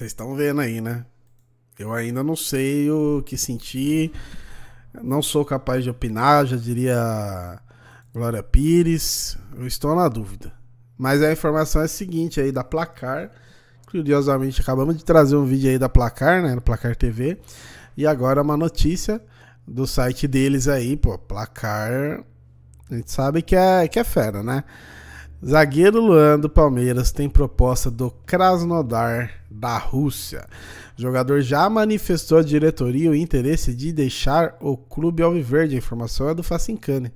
Vocês estão vendo aí, né? Eu ainda não sei o que sentir. Não sou capaz de opinar, já diria Glória Pires. Eu estou na dúvida. Mas a informação é a seguinte aí da Placar. Curiosamente, acabamos de trazer um vídeo aí da Placar, né? no Placar TV. E agora uma notícia do site deles aí, pô. Placar. A gente sabe que é, que é fera, né? Zagueiro Luan do Palmeiras tem proposta do Krasnodar da Rússia. O jogador já manifestou à diretoria o interesse de deixar o clube alviverde. A informação é do Facincane.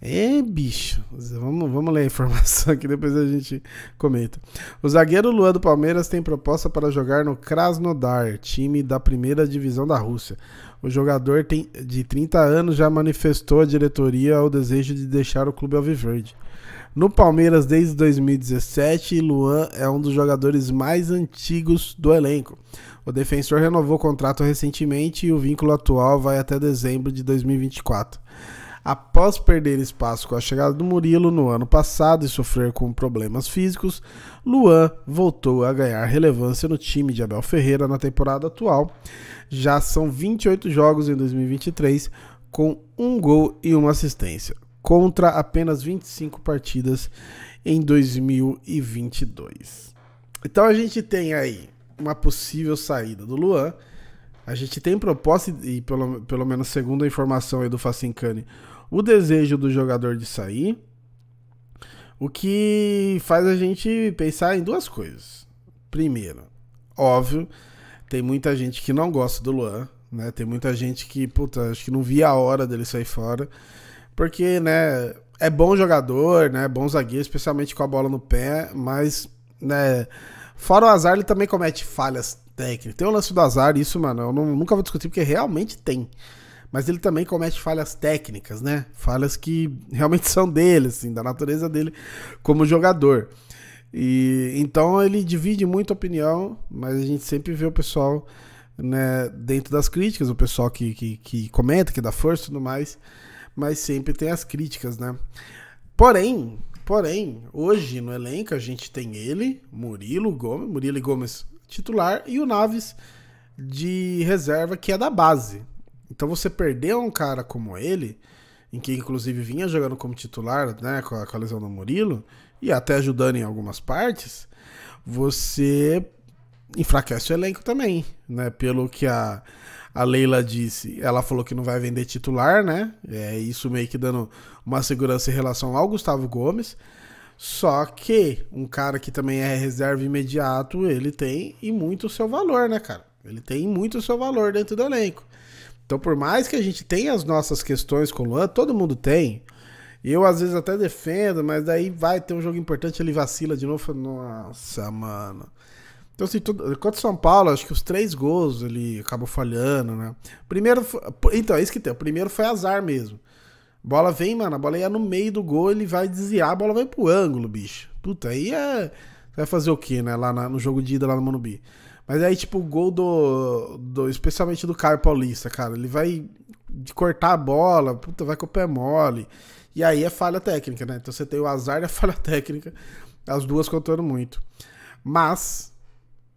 É, bicho. Vamos, vamos ler a informação aqui, depois a gente comenta. O zagueiro Luan do Palmeiras tem proposta para jogar no Krasnodar, time da primeira divisão da Rússia. O jogador tem, de 30 anos já manifestou à diretoria o desejo de deixar o clube alviverde. No Palmeiras desde 2017, Luan é um dos jogadores mais antigos do elenco. O defensor renovou o contrato recentemente e o vínculo atual vai até dezembro de 2024. Após perder espaço com a chegada do Murilo no ano passado e sofrer com problemas físicos, Luan voltou a ganhar relevância no time de Abel Ferreira na temporada atual. Já são 28 jogos em 2023, com um gol e uma assistência, contra apenas 25 partidas em 2022. Então a gente tem aí uma possível saída do Luan a gente tem proposta, e pelo, pelo menos segundo a informação aí do Facincani, o desejo do jogador de sair, o que faz a gente pensar em duas coisas. Primeiro, óbvio, tem muita gente que não gosta do Luan, né? Tem muita gente que, puta, acho que não via a hora dele sair fora. Porque, né, é bom jogador, né? Bom zagueiro, especialmente com a bola no pé, mas, né, Fora o azar, ele também comete falhas técnicas. Tem o lance do azar, isso, mano, eu não, nunca vou discutir porque realmente tem. Mas ele também comete falhas técnicas, né? Falhas que realmente são dele, assim, da natureza dele como jogador. E então ele divide muito a opinião, mas a gente sempre vê o pessoal né, dentro das críticas, o pessoal que, que, que comenta, que dá força e tudo mais, mas sempre tem as críticas, né? Porém, Porém, hoje no elenco a gente tem ele, Murilo Gomes, Murilo Gomes titular e o Naves de reserva que é da base. Então você perdeu um cara como ele, em que inclusive vinha jogando como titular, né, com a, com a lesão do Murilo e até ajudando em algumas partes, você enfraquece o elenco também, né? Pelo que a a Leila disse, ela falou que não vai vender titular, né? É isso meio que dando uma segurança em relação ao Gustavo Gomes. Só que um cara que também é reserva imediato, ele tem e muito o seu valor, né, cara? Ele tem muito o seu valor dentro do elenco. Então, por mais que a gente tenha as nossas questões com o Luan, todo mundo tem. Eu às vezes até defendo, mas daí vai ter um jogo importante, ele vacila de novo. Nossa, mano. Então, assim, tudo, contra o São Paulo, acho que os três gols ele acabou falhando, né? Primeiro, então, é isso que tem. O primeiro foi azar mesmo. Bola vem, mano, a bola ia no meio do gol, ele vai desviar, a bola vai pro ângulo, bicho. Puta, aí é. vai fazer o quê, né? Lá na, no jogo de ida lá no Manubi. Mas aí, tipo, o gol do, do. Especialmente do Caio Paulista, cara. Ele vai cortar a bola, puta, vai com o pé mole. E aí é falha técnica, né? Então você tem o azar e a falha técnica. As duas contando muito. Mas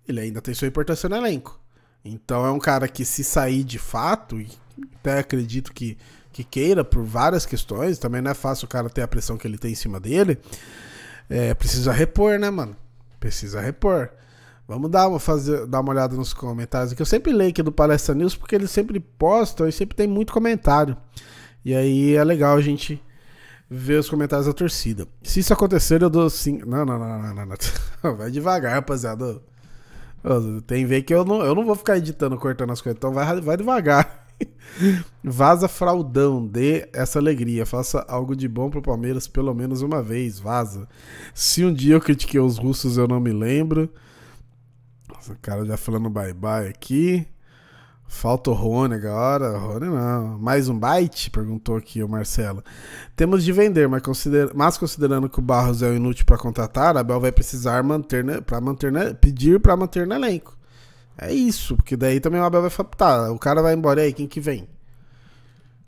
ele ainda tem sua importância no elenco. Então é um cara que se sair de fato, e até acredito que, que queira por várias questões, também não é fácil o cara ter a pressão que ele tem em cima dele, é, precisa repor, né, mano? Precisa repor. Vamos dar uma, fazer, dar uma olhada nos comentários aqui. Eu sempre leio aqui do Palestra News porque eles sempre postam e sempre tem muito comentário. E aí é legal a gente ver os comentários da torcida. Se isso acontecer, eu dou sim. Não, não, não, não, não. não. Vai devagar, rapaziada. Tem ver que eu não, eu não vou ficar editando, cortando as coisas, então vai, vai devagar. Vaza fraudão, dê essa alegria, faça algo de bom pro Palmeiras pelo menos uma vez, vaza. Se um dia eu critiquei os russos, eu não me lembro. Nossa, o cara já falando bye bye aqui. Falta o Rony agora. Rony não. Mais um bite? Perguntou aqui o Marcelo. Temos de vender, mas, mas considerando que o Barros é o inútil para contratar, Abel vai precisar manter, né, pra manter né, pedir para manter no elenco. É isso, porque daí também o Abel vai falar, tá, o cara vai embora aí, quem que vem?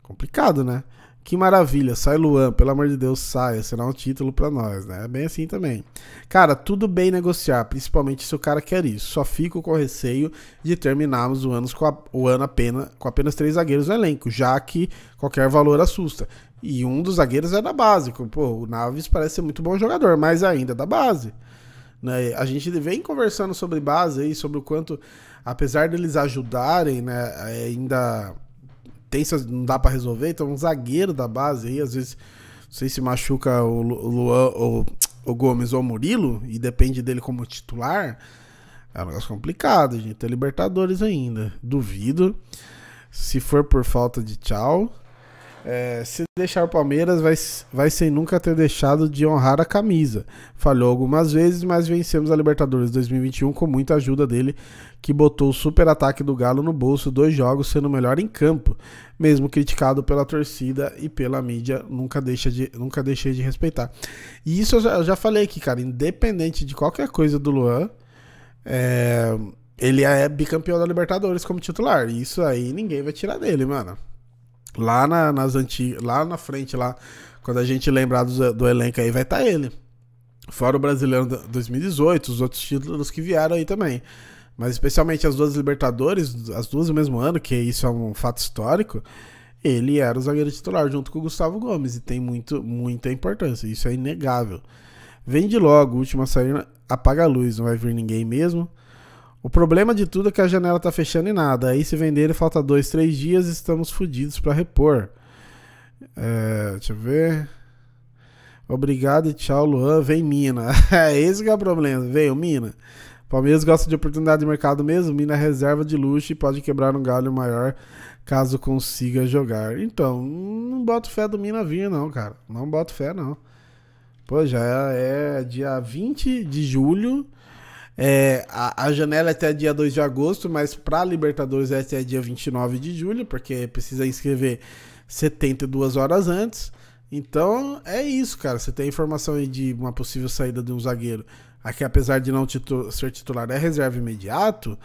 Complicado, né? Que maravilha, sai Luan, pelo amor de Deus, saia, será um título para nós, né? É bem assim também. Cara, tudo bem negociar, principalmente se o cara quer isso. Só fico com receio de terminarmos o ano, com a, o ano apenas, com apenas três zagueiros no elenco, já que qualquer valor assusta. E um dos zagueiros é da base. Pô, o Naves parece ser muito bom jogador, mas ainda é da base. Né? A gente vem conversando sobre base aí, sobre o quanto, apesar deles ajudarem, né, ainda não dá para resolver, então um zagueiro da base aí, às vezes, não sei se machuca o, o Luan ou o Gomes ou o Murilo, e depende dele como titular, é um negócio complicado, gente. Tem Libertadores ainda. Duvido. Se for por falta de tchau, é, se deixar o Palmeiras, vai, vai sem nunca ter deixado de honrar a camisa. Falhou algumas vezes, mas vencemos a Libertadores 2021 com muita ajuda dele, que botou o super ataque do Galo no bolso, dois jogos sendo o melhor em campo. Mesmo criticado pela torcida e pela mídia, nunca, deixa de, nunca deixei de respeitar. E isso eu já, eu já falei aqui, cara, independente de qualquer coisa do Luan, é, ele é bicampeão da Libertadores como titular. E isso aí ninguém vai tirar dele, mano. Tipo, lá na, nas antigas, lá na frente, lá, quando a gente lembrar do, do elenco aí, vai estar tá ele. Fora o Brasileiro 2018, os outros títulos que vieram aí também. Mas especialmente as duas Libertadores, as duas no mesmo ano, que isso é um fato histórico, ele era o zagueiro titular junto com o Gustavo Gomes e tem muito, muita importância, isso é inegável. Vende logo, última saída, apaga a luz, não vai vir ninguém mesmo. O problema de tudo é que a janela tá fechando e nada. Aí se vender ele falta dois, três dias, estamos fodidos para repor. É, deixa eu ver. Obrigado e tchau, Luan. Vem, Mina. É esse que é o problema. Veio, Mina. Palmeiras gosta de oportunidade de mercado mesmo. Mina é reserva de luxo e pode quebrar um galho maior caso consiga jogar. Então, não boto fé do Mina vir, não, cara. Não boto fé, não. Pô, já é dia 20 de julho. É, a, a, janela é até dia 2 de agosto, mas para Libertadores é até dia 29 de julho, porque precisa inscrever 72 horas antes. Então é isso, cara. Você tem informação aí de uma possível saída de um zagueiro. Aqui, apesar de não titu ser titular, é reserva imediato.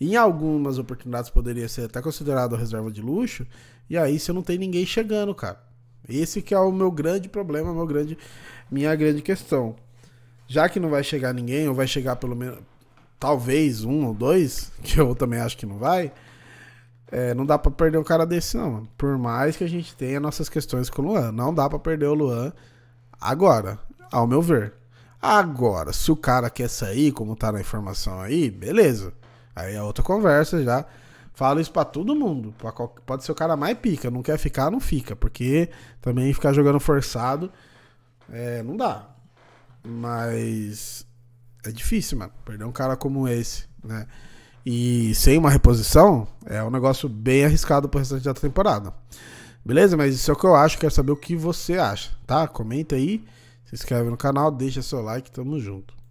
Em algumas oportunidades poderia ser até considerado reserva de luxo. E aí você não tem ninguém chegando, cara. Esse que é o meu grande problema, meu grande, minha grande questão já que não vai chegar ninguém, ou vai chegar pelo menos talvez um ou dois, que eu também acho que não vai, é, não dá para perder o cara desse, não, mano. Por mais que a gente tenha nossas questões com o Luan, não dá para perder o Luan agora, ao meu ver. Agora, se o cara quer sair, como tá na informação aí, beleza. Aí é outra conversa já. Falo isso para todo mundo. Pra qual... Pode ser o cara mais pica. Não quer ficar, não fica. Porque também ficar jogando forçado é, não dá. Mas é difícil, mano, perder um cara como esse, né? E sem uma reposição, é um negócio bem arriscado pro restante da temporada. Beleza? Mas isso é o que eu acho, quero saber o que você acha, tá? Comenta aí, se inscreve no canal, deixa seu like, tamo junto.